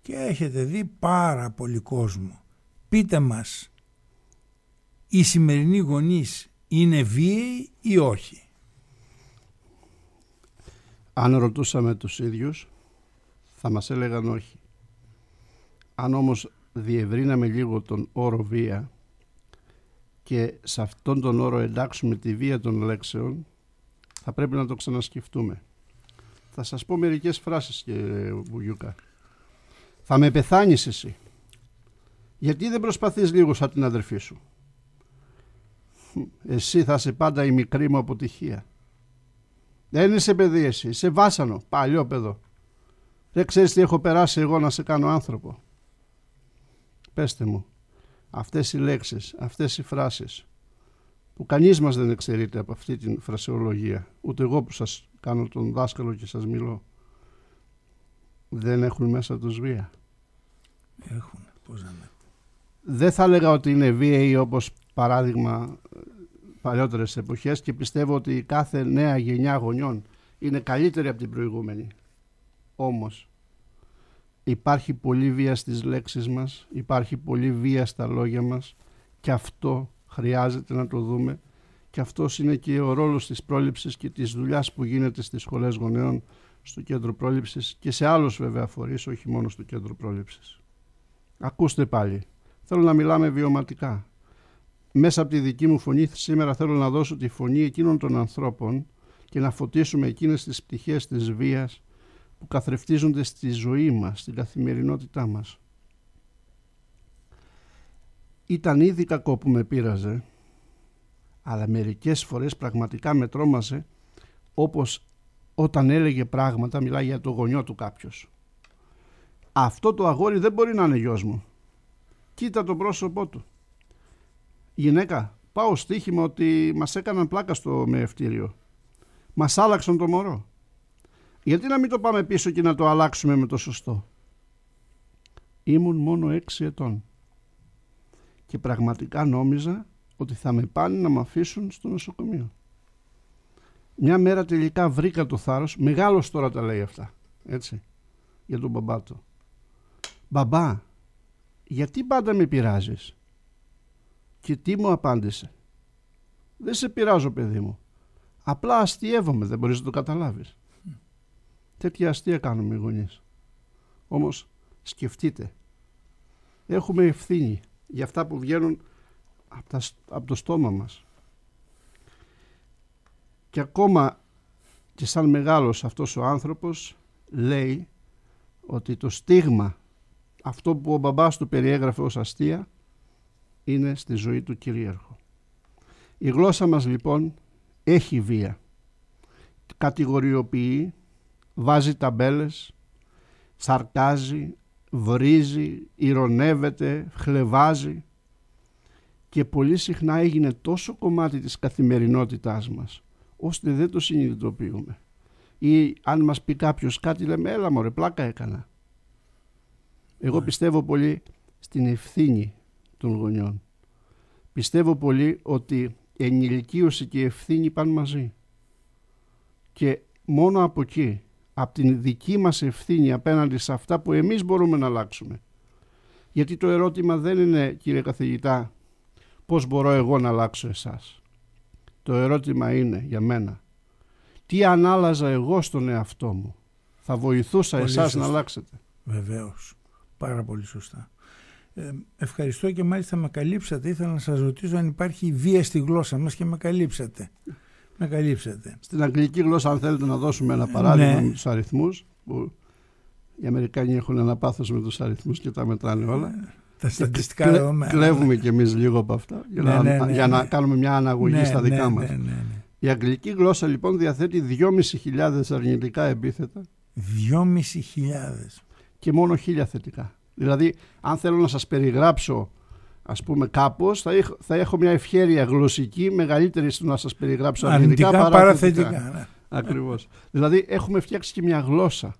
και έχετε δει πάρα πολύ κόσμο πείτε μας οι σημερινοί γονείς είναι βίαιοι ή όχι αν ρωτούσαμε τους ίδιους θα μας έλεγαν όχι αν όμως διευρύναμε λίγο τον όρο βία και σε αυτόν τον όρο εντάξουμε τη βία των λέξεων θα πρέπει να το ξανασκεφτούμε. Θα σας πω μερικές φράσεις κύριε Μπουγιούκα. Θα με πεθάνεις εσύ. Γιατί δεν προσπαθείς λίγο σαν την αδερφή σου. Εσύ θα είσαι πάντα η μικρή μου αποτυχία. Δεν είσαι παιδί εσύ, είσαι βάσανο, παλιό παιδό. Δεν ξέρεις τι έχω περάσει εγώ να σε κάνω άνθρωπο πέστε μου, αυτές οι λέξεις, αυτές οι φράσεις που κανείς μας δεν εξαιρείται από αυτή την φρασεολογία, ούτε εγώ που σας κάνω τον δάσκαλο και σας μιλώ, δεν έχουν μέσα τους βία. Έχουν, πώς να με. Δεν θα έλεγα ότι είναι ή όπως παράδειγμα ε, παλιότερες εποχές και πιστεύω ότι κάθε νέα γενιά γονιών είναι καλύτερη από την προηγούμενη. Όμως Υπάρχει πολύ βία στις λέξεις μας, υπάρχει πολλή βία στα λόγια μας και αυτό χρειάζεται να το δούμε και αυτός είναι και ο ρόλος της πρόληψης και της δουλειάς που γίνεται στις σχολές γονέων στο κέντρο πρόληψης και σε άλλους βέβαια φορείς, όχι μόνο στο κέντρο πρόληψης. Ακούστε πάλι, θέλω να μιλάμε βιωματικά. Μέσα από τη δική μου φωνή σήμερα θέλω να δώσω τη φωνή εκείνων των ανθρώπων και να φωτίσουμε εκείνες τις πτυχές της βίας που καθρεφτίζονται στη ζωή μας, στην καθημερινότητά μας. Ήταν ήδη κακό που με πείραζε, αλλά μερικές φορές πραγματικά με τρόμαζε, όπως όταν έλεγε πράγματα, μιλάει για το γονιό του κάποιος. Αυτό το αγόρι δεν μπορεί να είναι γιος μου. Κοίτα το πρόσωπό του. Γυναίκα, πάω στοίχημα ότι μας έκαναν πλάκα στο μεευτήριο. Μας άλλαξαν το μωρό. Γιατί να μην το πάμε πίσω και να το αλλάξουμε με το σωστό. Ήμουν μόνο έξι ετών και πραγματικά νόμιζα ότι θα με πάνε να με αφήσουν στο νοσοκομείο. Μια μέρα τελικά βρήκα το θάρρος, μεγάλος τώρα τα λέει αυτά, έτσι, για τον μπαμπά του. «Μπαμπά, γιατί πάντα με πειράζεις» και τι μου απάντησε. «Δεν σε πειράζω παιδί μου, απλά αστείευομαι, δεν μπορείς να το καταλάβεις». Τέτοια αστεία κάνουμε οι γονείς. Όμως σκεφτείτε, έχουμε ευθύνη για αυτά που βγαίνουν από, τα, το στόμα μας. Και ακόμα και σαν μεγάλος αυτός ο άνθρωπος λέει ότι το στίγμα αυτό που ο μπαμπάς του περιέγραφε ως αστεία είναι στη ζωή του κυρίαρχο. Η γλώσσα μας λοιπόν έχει βία. Κατηγοριοποιεί, βάζει ταμπέλες, σαρκάζει, βρίζει, ηρωνεύεται, χλεβάζει και πολύ συχνά έγινε τόσο κομμάτι της καθημερινότητάς μας ώστε δεν το συνειδητοποιούμε. Ή αν μας πει κάποιος κάτι λέμε έλα μωρέ πλάκα έκανα. Εγώ ναι. πιστεύω πολύ στην ευθύνη των γονιών. Πιστεύω πολύ ότι ενηλικίωση και ευθύνη πάνε μαζί. Και μόνο από εκεί από την δική μας ευθύνη απέναντι σε αυτά που εμείς μπορούμε να αλλάξουμε. Γιατί το ερώτημα δεν είναι, κύριε καθηγητά, πώς μπορώ εγώ να αλλάξω εσάς. Το ερώτημα είναι για μένα, τι ανάλαζα εγώ στον εαυτό μου. Θα βοηθούσα πολύ εσάς να αλλάξετε. Βεβαίως, πάρα πολύ σωστά. Ε, ευχαριστώ και μάλιστα με καλύψατε. Ήθελα να σας ρωτήσω αν υπάρχει βία στη γλώσσα μας και με καλύψατε να καλύψετε. Στην αγγλική γλώσσα, αν θέλετε να δώσουμε ένα παράδειγμα ναι. με τους αριθμούς, που οι Αμερικάνοι έχουν ένα πάθος με τους αριθμούς και τα μετράνε όλα. Ναι. Τα στατιστικά δεδομένα. Κλέβουμε κι εμείς λίγο από αυτά για, ναι, να, ναι, για να κάνουμε μια αναγωγή στα δικά μα. Η αγγλική γλώσσα λοιπόν διαθέτει 2.500 αρνητικά επίθετα. 2.500. Και μόνο 1.000 θετικά. Δηλαδή, αν θέλω να σας περιγράψω ας πούμε κάπως, θα, θα έχω μια ευχέρεια γλωσσική μεγαλύτερη στο να σας περιγράψω αρνητικά, αρνητικά παρά θετικά. Ναι. Ακριβώς. δηλαδή έχουμε φτιάξει και μια γλώσσα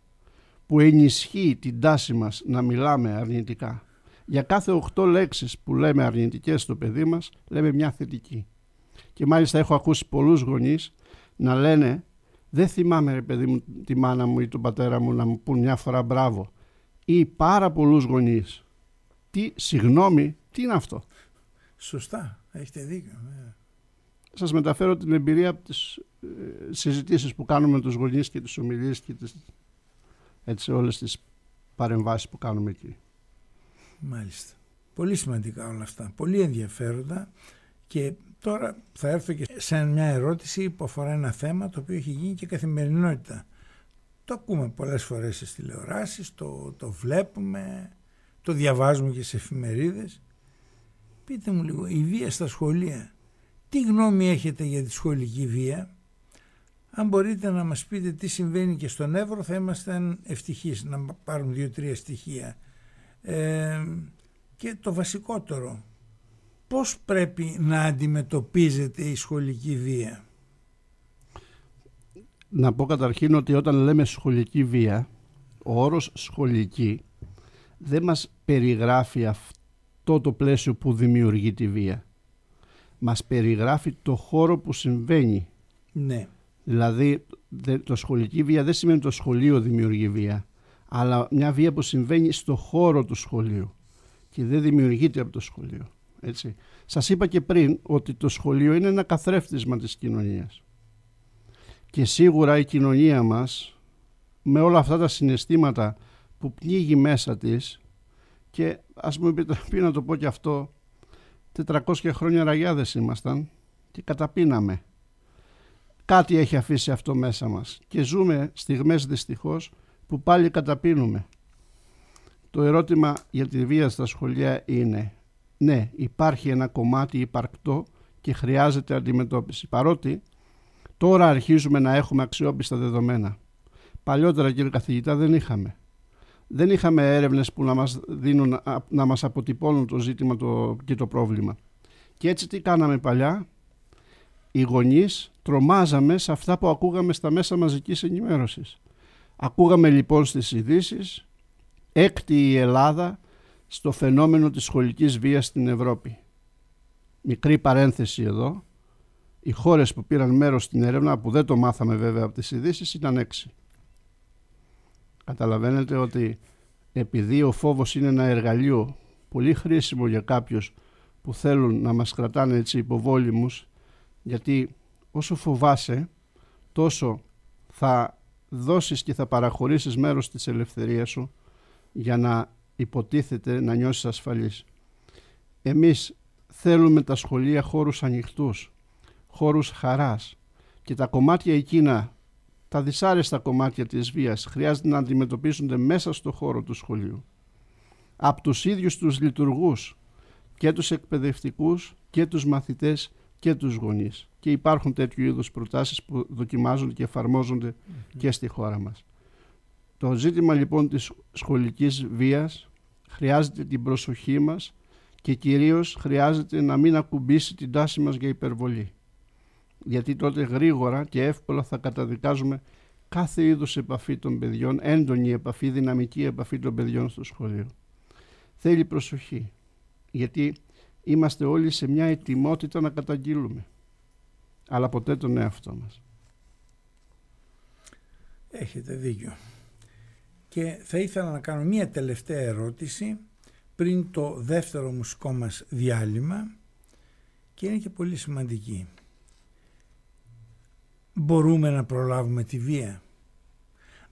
που ενισχύει την τάση μας να μιλάμε αρνητικά. Για κάθε 8 λέξεις που λέμε αρνητικές στο παιδί μας, λέμε μια θετική. Και μάλιστα έχω ακούσει πολλούς γονείς να λένε «Δεν θυμάμαι ρε παιδί μου τη μάνα μου ή τον πατέρα μου να μου πούν μια φορά μπράβο» ή πάρα πολλούς γονείς «Τι συγγνώμη τι είναι αυτό. Σωστά, έχετε δίκιο. Σας μεταφέρω την εμπειρία από τις ε, συζητήσεις που κάνουμε με τους γονείς και τους ομιλίες και τις, έτσι, όλες τις παρεμβάσεις που κάνουμε εκεί. Μάλιστα. Πολύ σημαντικά όλα αυτά. Πολύ ενδιαφέροντα και τώρα θα έρθω και σε μια ερώτηση που αφορά ένα θέμα το οποίο έχει γίνει και καθημερινότητα. Το ακούμε πολλές φορές στις τηλεοράσεις, το, το βλέπουμε, το διαβάζουμε και σε εφημερίδες Πείτε μου λίγο, η βία στα σχολεία. Τι γνώμη έχετε για τη σχολική βία. Αν μπορείτε να μας πείτε τι συμβαίνει και στον Εύρο θα ήμασταν ευτυχείς να πάρουν δύο-τρία στοιχεία. Ε, και το βασικότερο, πώς πρέπει να αντιμετωπίζεται η σχολική βία. Να πω καταρχήν ότι όταν λέμε σχολική βία, ο όρος σχολική δεν μας περιγράφει αυτό αυτό το πλαίσιο που δημιουργεί τη βία. Μας περιγράφει το χώρο που συμβαίνει. Ναι. Δηλαδή το σχολική βία δεν σημαίνει το σχολείο δημιουργεί βία, αλλά μια βία που συμβαίνει στο χώρο του σχολείου και δεν δημιουργείται από το σχολείο. Έτσι. Σας είπα και πριν ότι το σχολείο είναι ένα καθρέφτισμα της κοινωνίας. Και σίγουρα η κοινωνία μας με όλα αυτά τα συναισθήματα που πνίγει μέσα της και ας μου επιτραπεί να το πω και αυτό, 400 χρόνια ραγιάδες ήμασταν και καταπίναμε. Κάτι έχει αφήσει αυτό μέσα μας και ζούμε στιγμές δυστυχώς που πάλι καταπίνουμε. Το ερώτημα για τη βία στα σχολεία είναι ναι, υπάρχει ένα κομμάτι υπαρκτό και χρειάζεται αντιμετώπιση. Παρότι τώρα αρχίζουμε να έχουμε αξιόπιστα δεδομένα. Παλιότερα κύριε καθηγητά δεν είχαμε δεν είχαμε έρευνες που να μας, δίνουν, να μας αποτυπώνουν το ζήτημα το, και το πρόβλημα. Και έτσι τι κάναμε παλιά, οι γονείς τρομάζαμε σε αυτά που ακούγαμε στα μέσα μαζικής ενημέρωσης. Ακούγαμε λοιπόν στις ειδήσεις έκτη η Ελλάδα στο φαινόμενο της σχολικής βίας στην Ευρώπη. Μικρή παρένθεση εδώ, οι χώρες που πήραν μέρος στην έρευνα, που δεν το μάθαμε βέβαια από τις ειδήσεις, ήταν έξι. Καταλαβαίνετε ότι επειδή ο φόβος είναι ένα εργαλείο πολύ χρήσιμο για κάποιους που θέλουν να μας κρατάνε έτσι υποβόλυμους γιατί όσο φοβάσαι τόσο θα δώσεις και θα παραχωρήσεις μέρος της ελευθερίας σου για να υποτίθεται να νιώσεις ασφαλής. Εμείς θέλουμε τα σχολεία χώρους ανοιχτούς, χώρους χαράς και τα κομμάτια εκείνα τα δυσάρεστα κομμάτια της βίας χρειάζεται να αντιμετωπίζονται μέσα στο χώρο του σχολείου. Από τους ίδιους τους λειτουργούς και τους εκπαιδευτικούς και τους μαθητές και τους γονείς. Και υπάρχουν τέτοιου είδους προτάσεις που δοκιμάζονται και εφαρμοζονται και στη χώρα μας. Το ζήτημα λοιπόν της σχολικής βίας χρειάζεται την προσοχή μας και κυρίως χρειάζεται να μην ακουμπήσει την τάση μας για υπερβολή γιατί τότε γρήγορα και εύκολα θα καταδικάζουμε κάθε είδους επαφή των παιδιών, έντονη επαφή, δυναμική επαφή των παιδιών στο σχολείο. Θέλει προσοχή, γιατί είμαστε όλοι σε μια ετοιμότητα να καταγγείλουμε, αλλά ποτέ τον εαυτό μας. Έχετε δίκιο. Και θα ήθελα να κάνω μια τελευταία ερώτηση πριν το δεύτερο μουσικό μας διάλειμμα και είναι και πολύ σημαντική μπορούμε να προλάβουμε τη βία.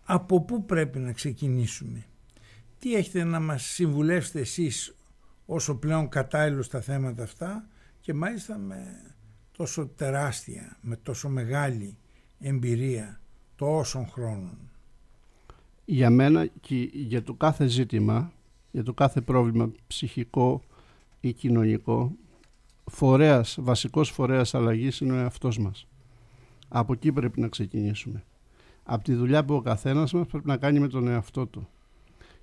Από πού πρέπει να ξεκινήσουμε. Τι έχετε να μας συμβουλεύσετε εσείς όσο πλέον κατάλληλο στα θέματα αυτά και μάλιστα με τόσο τεράστια, με τόσο μεγάλη εμπειρία τόσων χρόνων. Για μένα και για το κάθε ζήτημα, για το κάθε πρόβλημα ψυχικό ή κοινωνικό, φορέας, βασικός φορέας αλλαγής είναι ο εαυτός μας. Από εκεί πρέπει να ξεκινήσουμε. Από τη δουλειά που ο καθένας μας πρέπει να κάνει με τον εαυτό του.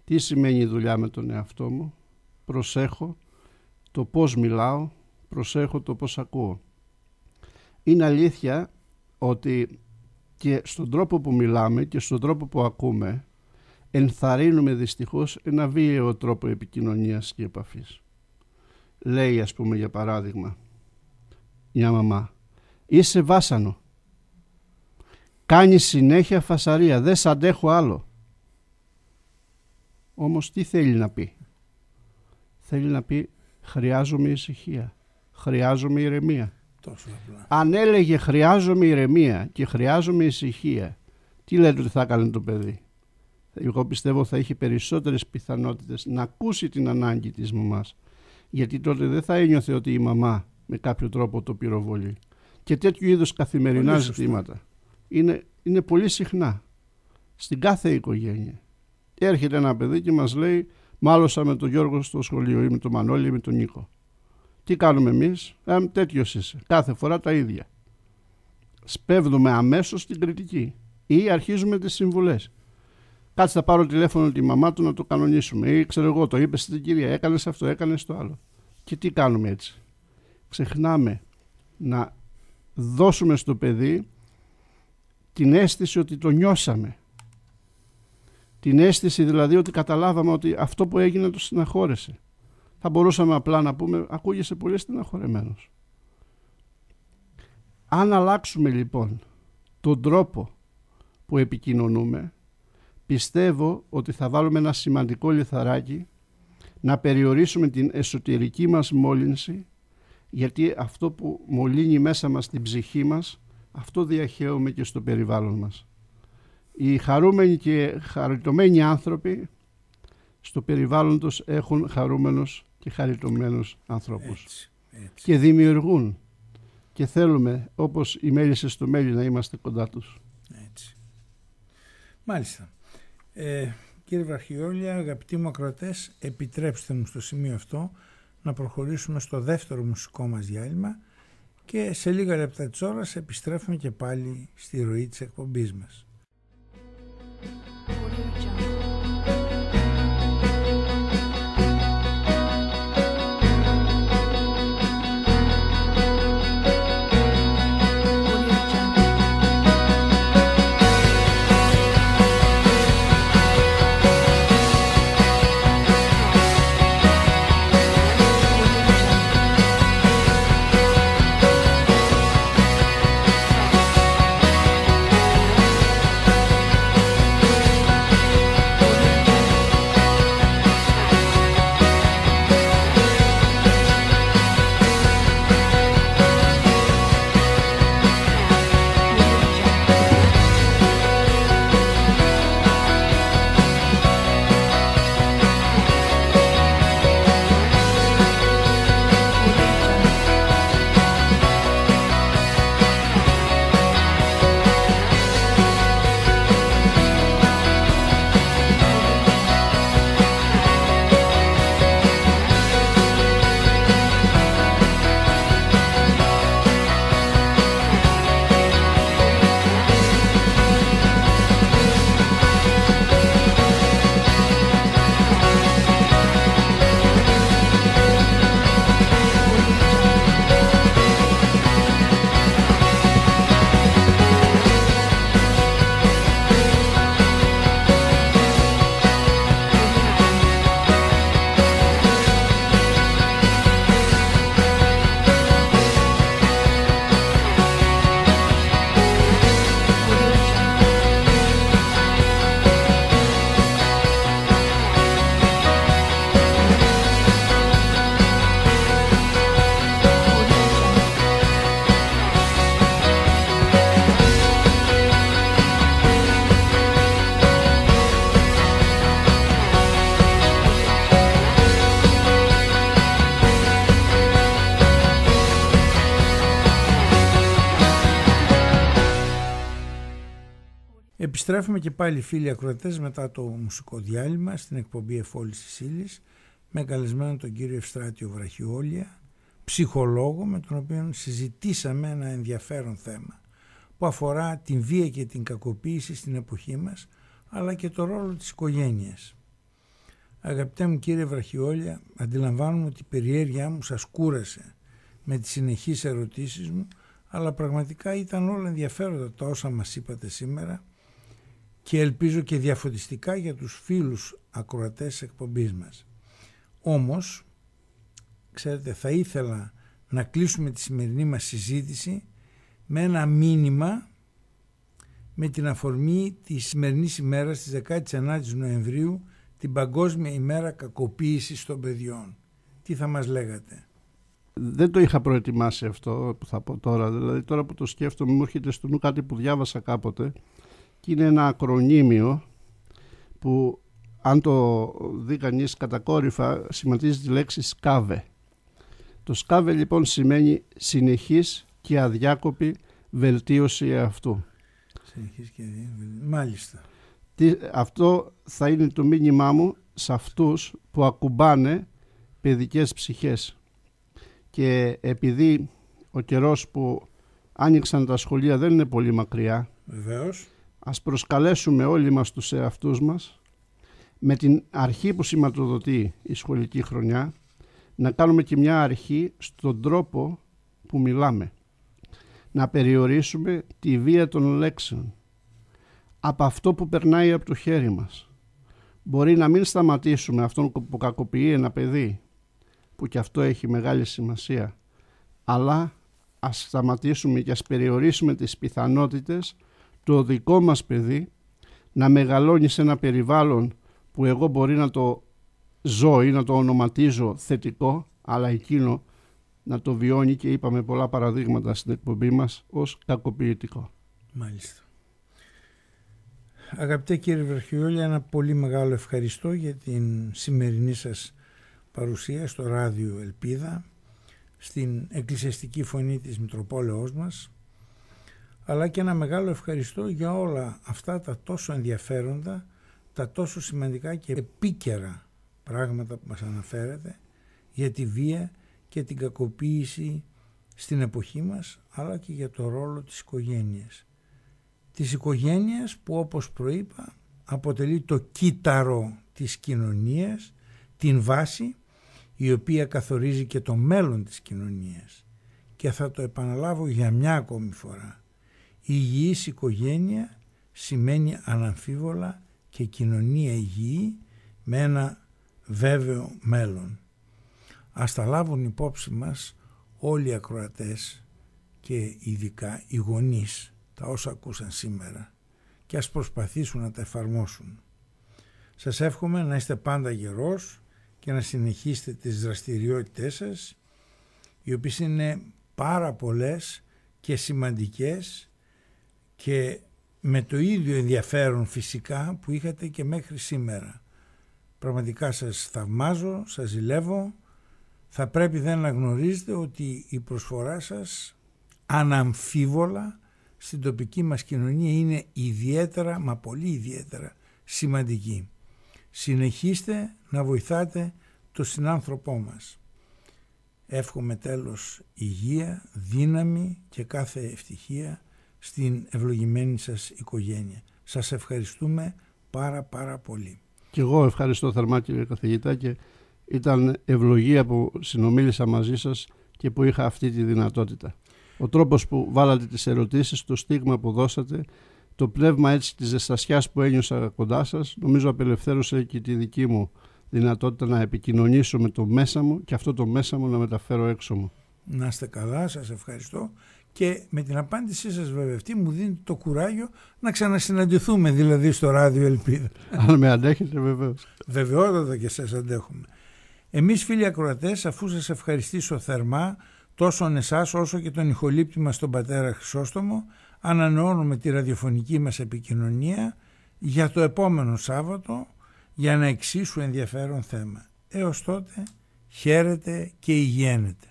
Τι σημαίνει η δουλειά με τον εαυτό μου. Προσέχω το πώς μιλάω, προσέχω το πώς ακούω. Είναι αλήθεια ότι και στον τρόπο που μιλάμε και στον τρόπο που ακούμε ενθαρρύνουμε δυστυχώς ένα βίαιο τρόπο επικοινωνίας και επαφής. Λέει ας πούμε για παράδειγμα μια μαμά «Είσαι βάσανο» Κάνει συνέχεια φασαρία, δεν σ' αντέχω άλλο. Όμως τι θέλει να πει. Θέλει να πει χρειάζομαι ησυχία, χρειάζομαι ηρεμία. Τόσο Αν έλεγε χρειάζομαι ηρεμία και χρειάζομαι ησυχία, τι λέτε ότι θα έκανε το παιδί. Εγώ πιστεύω θα είχε περισσότερες πιθανότητες να ακούσει την ανάγκη της μαμάς. Γιατί τότε δεν θα ένιωθε ότι η μαμά με κάποιο τρόπο το πυροβολεί. Και τέτοιου είδους καθημερινά ζητήματα είναι, είναι πολύ συχνά στην κάθε οικογένεια. Έρχεται ένα παιδί και μας λέει μάλωσα με τον Γιώργο στο σχολείο ή με τον Μανώλη ή με τον Νίκο. Τι κάνουμε εμείς, ε, τέτοιος είσαι, κάθε φορά τα ίδια. Σπέβδουμε αμέσως την κριτική ή αρχίζουμε τις συμβουλές. Κάτσε θα πάρω τηλέφωνο τη μαμά του να το κανονίσουμε ή ξέρω εγώ το είπες στην κυρία, έκανες αυτό, έκανες το άλλο. Και τι κάνουμε έτσι. Ξεχνάμε να δώσουμε στο παιδί την αίσθηση ότι το νιώσαμε. Την αίσθηση δηλαδή ότι καταλάβαμε ότι αυτό που έγινε το συναχώρεσε. Θα μπορούσαμε απλά να πούμε ακούγεσαι πολύ στεναχωρεμένος. Αν αλλάξουμε λοιπόν τον τρόπο που επικοινωνούμε πιστεύω ότι θα βάλουμε ένα σημαντικό λιθαράκι να περιορίσουμε την εσωτερική μας μόλυνση γιατί αυτό που μολύνει μέσα μας την ψυχή μας αυτό διαχέουμε και στο περιβάλλον μας. Οι χαρούμενοι και χαριτωμένοι άνθρωποι στο περιβάλλον τους έχουν χαρούμενους και χαριτωμένους ανθρώπους. Έτσι, Και δημιουργούν. Και θέλουμε, όπως οι Μέλησε στο μέλι, να είμαστε κοντά τους. Έτσι. Μάλιστα. Ε, κύριε Βαρχιόλια, αγαπητοί μου ακροτές, επιτρέψτε μου στο σημείο αυτό να προχωρήσουμε στο δεύτερο μουσικό μας διάλειμμα και σε λίγα λεπτά της ώρας επιστρέφουμε και πάλι στη ροή της εκπομπής μας. Επιστρέφουμε και πάλι φίλοι ακροατές μετά το μουσικό διάλειμμα στην εκπομπή Εφόλης της με καλεσμένο τον κύριο Ευστράτιο Βραχιόλια, ψυχολόγο με τον οποίο συζητήσαμε ένα ενδιαφέρον θέμα που αφορά την βία και την κακοποίηση στην εποχή μας αλλά και το ρόλο της οικογένειας. Αγαπητέ μου κύριε Βραχιόλια, αντιλαμβάνομαι ότι η περιέργειά μου σας κούρασε με τις συνεχείς ερωτήσεις μου αλλά πραγματικά ήταν όλα ενδιαφέροντα τα όσα μας είπατε σήμερα και ελπίζω και διαφωτιστικά για τους φίλους ακροατές της εκπομπής μας. Όμως, ξέρετε, θα ήθελα να κλείσουμε τη σημερινή μας συζήτηση με ένα μήνυμα με την αφορμή της σημερινής ημέρας της 19 η Νοεμβρίου την Παγκόσμια ημέρα κακοποίησης των παιδιών. Τι θα μας λέγατε. Δεν το είχα προετοιμάσει αυτό που θα πω τώρα. Δηλαδή τώρα που το σκέφτομαι μου έρχεται στο νου κάτι που διάβασα κάποτε και είναι ένα ακρονίμιο που αν το δει κανείς κατακόρυφα σχηματίζει τη λέξη σκάβε. Το σκάβε λοιπόν σημαίνει συνεχής και αδιάκοπη βελτίωση αυτού. Συνεχής και αδιάκοπη, μάλιστα. Τι, αυτό θα είναι το μήνυμά μου σε αυτούς που ακουμπάνε παιδικές ψυχές. Και επειδή ο καιρός που άνοιξαν τα σχολεία δεν είναι πολύ μακριά. Βεβαίως. Ας προσκαλέσουμε όλοι μας τους εαυτούς μας με την αρχή που σηματοδοτεί η σχολική χρονιά να κάνουμε και μια αρχή στον τρόπο που μιλάμε. Να περιορίσουμε τη βία των λέξεων από αυτό που περνάει από το χέρι μας. Μπορεί να μην σταματήσουμε αυτόν που κακοποιεί ένα παιδί που και αυτό έχει μεγάλη σημασία αλλά ας σταματήσουμε και ας περιορίσουμε τις πιθανότητες το δικό μας παιδί να μεγαλώνει σε ένα περιβάλλον που εγώ μπορεί να το ζω ή να το ονοματίζω θετικό, αλλά εκείνο να το βιώνει και είπαμε πολλά παραδείγματα στην εκπομπή μας ως κακοποιητικό. Μάλιστα. Αγαπητέ κύριε Βραχιόλια, ένα πολύ μεγάλο ευχαριστώ για την σημερινή σας παρουσία στο ράδιο Ελπίδα, στην εκκλησιαστική φωνή της Μητροπόλεως μας αλλά και ένα μεγάλο ευχαριστώ για όλα αυτά τα τόσο ενδιαφέροντα, τα τόσο σημαντικά και επίκαιρα πράγματα που μας αναφέρετε για τη βία και την κακοποίηση στην εποχή μας, αλλά και για το ρόλο της οικογένειας. Της οικογένειας που όπως προείπα αποτελεί το κύτταρο της κοινωνίας, την βάση η οποία καθορίζει και το μέλλον της κοινωνίας. Και θα το επαναλάβω για μια ακόμη φορά υγιής οικογένεια σημαίνει αναμφίβολα και κοινωνία υγιή με ένα βέβαιο μέλλον. Ας τα λάβουν υπόψη μας όλοι οι ακροατές και ειδικά οι γονείς τα όσα ακούσαν σήμερα και ας προσπαθήσουν να τα εφαρμόσουν. Σας εύχομαι να είστε πάντα γερός και να συνεχίσετε τις δραστηριότητές σας οι οποίες είναι πάρα πολλές και σημαντικές και με το ίδιο ενδιαφέρον φυσικά που είχατε και μέχρι σήμερα. Πραγματικά σας θαυμάζω, σας ζηλεύω. Θα πρέπει δεν να γνωρίζετε ότι η προσφορά σας αναμφίβολα στην τοπική μας κοινωνία είναι ιδιαίτερα, μα πολύ ιδιαίτερα, σημαντική. Συνεχίστε να βοηθάτε το συνάνθρωπό μας. Εύχομαι τέλος υγεία, δύναμη και κάθε ευτυχία στην ευλογημένη σας οικογένεια. Σας ευχαριστούμε πάρα πάρα πολύ. Και εγώ ευχαριστώ θερμά κύριε καθηγητά και ήταν ευλογία που συνομίλησα μαζί σας και που είχα αυτή τη δυνατότητα. Ο τρόπος που βάλατε τις ερωτήσεις, το στίγμα που δώσατε, το πνεύμα έτσι της ζεστασιάς που ένιωσα κοντά σας, νομίζω απελευθέρωσε και τη δική μου δυνατότητα να επικοινωνήσω με το μέσα μου και αυτό το μέσα μου να μεταφέρω έξω μου. Να είστε καλά, σας ευχαριστώ και με την απάντησή σας βέβαια αυτή μου δίνει το κουράγιο να ξανασυναντηθούμε δηλαδή στο ράδιο Ελπίδα. Αν με αντέχετε βεβαίως. Βεβαιότατα και σας αντέχουμε. Εμείς φίλοι ακροατές αφού σας ευχαριστήσω θερμά τόσο εσάς όσο και τον ηχολήπτη μας τον πατέρα Χρυσόστομο ανανεώνουμε τη ραδιοφωνική μας επικοινωνία για το επόμενο Σάββατο για να εξίσου ενδιαφέρον θέμα. Έως τότε χαίρετε και υγιένετε.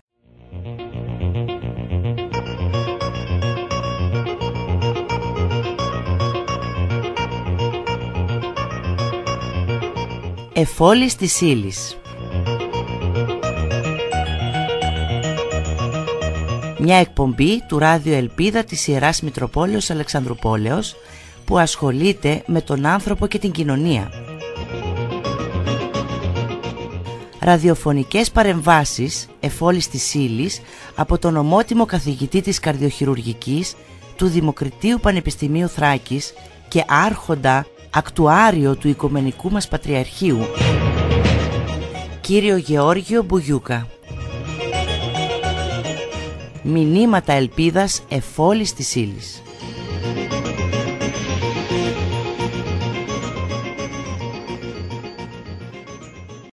εφόλης της ύλης. Μια εκπομπή του ράδιο Ελπίδα της Ιεράς Μητροπόλεως Αλεξανδρουπόλεως που ασχολείται με τον άνθρωπο και την κοινωνία. Ραδιοφωνικές παρεμβάσεις εφόλης της ύλης από τον ομότιμο καθηγητή της καρδιοχειρουργικής του Δημοκριτίου Πανεπιστημίου Θράκης και άρχοντα ακτουάριο του Οικουμενικού μας Πατριαρχείου, κύριο Γεώργιο Μπουγιούκα. Μηνύματα ελπίδας εφόλης της ύλης.